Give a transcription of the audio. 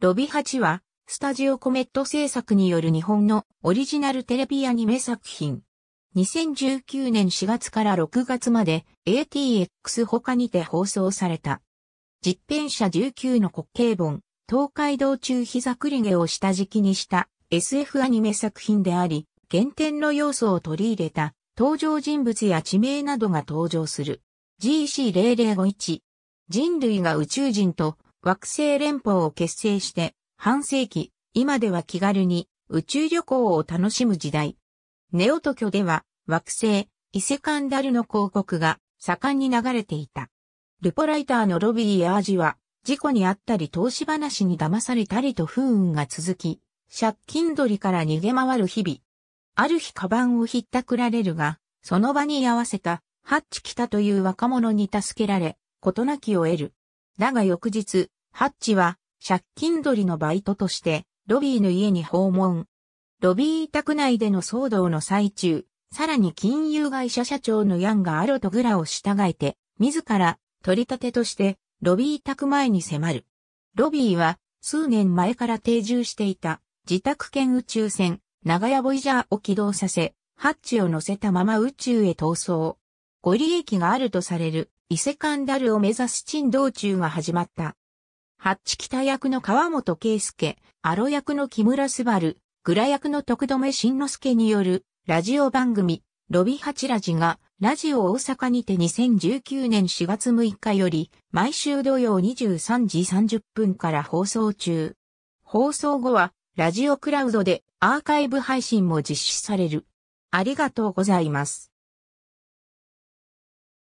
ロビ8は、スタジオコメット制作による日本のオリジナルテレビアニメ作品。2019年4月から6月まで ATX 他にて放送された。実編者19の国慶本、東海道中膝くり毛を下敷きにした SF アニメ作品であり、原点の要素を取り入れた登場人物や地名などが登場する。GC0051 人類が宇宙人と惑星連邦を結成して半世紀、今では気軽に宇宙旅行を楽しむ時代。ネオトキョでは惑星、伊勢カンダルの広告が盛んに流れていた。ルポライターのロビーやアジは事故にあったり投資話に騙されたりと不運が続き、借金取りから逃げ回る日々。ある日カバンをひったくられるが、その場に居合わせたハッチ来たという若者に助けられ、事なきを得る。だが翌日、ハッチは借金取りのバイトとしてロビーの家に訪問。ロビー委託内での騒動の最中、さらに金融会社社長のヤンがアロとグラを従えて、自ら取り立てとしてロビー委託前に迫る。ロビーは数年前から定住していた自宅兼宇宙船長屋ボイジャーを起動させ、ハッチを乗せたまま宇宙へ逃走。ご利益があるとされる伊勢神ダルを目指す珍道中が始まった。八北役の川本圭介、アロ役の木村昴、グラ役の徳留慎之介によるラジオ番組、ロビ八ラジが、ラジオ大阪にて2019年4月6日より、毎週土曜23時30分から放送中。放送後は、ラジオクラウドでアーカイブ配信も実施される。ありがとうございます。